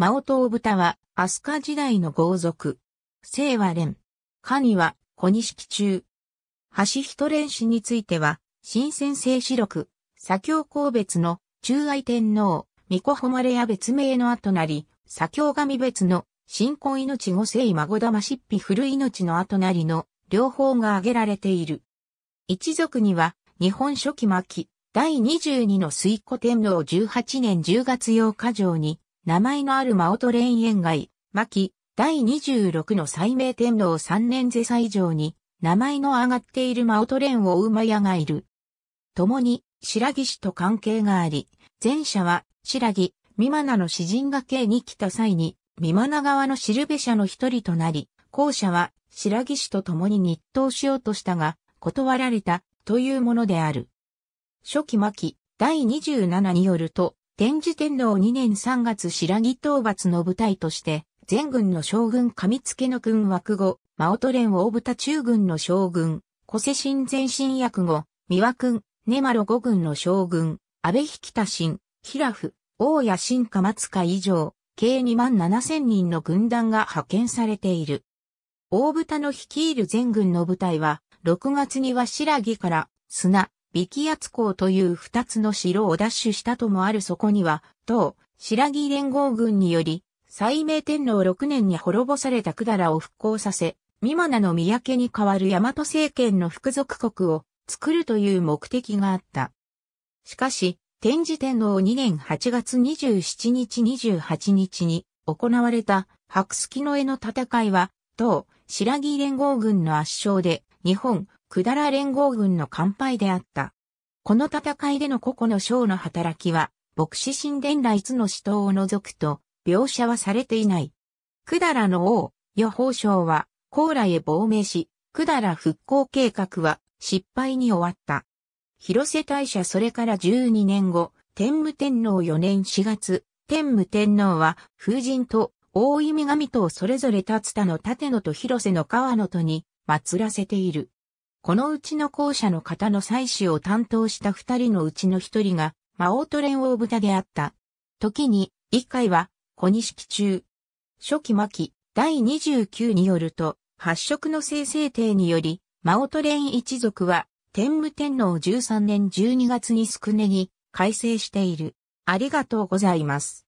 マオトオブタは、飛鳥時代の豪族。姓は蓮。カニは、小錦中。橋人蓮氏については、新鮮聖四六、左京公別の中愛天皇、巫子誉れや別名の後なり、左京神別の新婚命後聖孫玉執筆古命の後なりの両方が挙げられている。一族には、日本初期末期、第22の水古天皇18年10月8日上に、名前のあるマオトレン園外、牧、第26の最名天皇3年世祭上に、名前の上がっているマオトレンを馬屋がいる。共に、白木氏と関係があり、前者は、白木、美マナの詩人が家に来た際に、美マナ側のしるべ者の一人となり、後者は、白木氏と共に日当しようとしたが、断られた、というものである。初期末期、第27によると、天智天皇2年3月白木討伐の部隊として、全軍の将軍上付の軍枠後、マオト連大豚中軍の将軍、小瀬新前新役後、三輪君、根丸五軍の将軍、安倍引田新、平府、大谷新鎌塚以上、計2万7千人の軍団が派遣されている。大豚の率いる全軍の部隊は、6月には白木から砂、美気圧港という二つの城を奪取したともあるそこには、当、白木連合軍により、西明天皇6年に滅ぼされた百済を復興させ、三マナの三宅に代わる大和政権の副属国を作るという目的があった。しかし、天智天皇2年8月27日28日に行われた白月の絵の戦いは、当、白木連合軍の圧勝で、日本、だら連合軍の乾杯であった。この戦いでの個々の将の働きは、牧師神殿来津の死闘を除くと、描写はされていない。だらの王、予報将は、高麗へ亡命し、だら復興計画は失敗に終わった。広瀬大社それから12年後、天武天皇4年4月、天武天皇は風神と大井神とそれぞれ立田の立野と広瀬の川野とに祀らせている。このうちの校舎の方の祭祀を担当した二人のうちの一人が、魔王と連王豚であった。時に、一回は、小錦中。初期末期、第29によると、発色の生成帝により、魔王トレン一族は、天武天皇13年12月に宿根に改正している。ありがとうございます。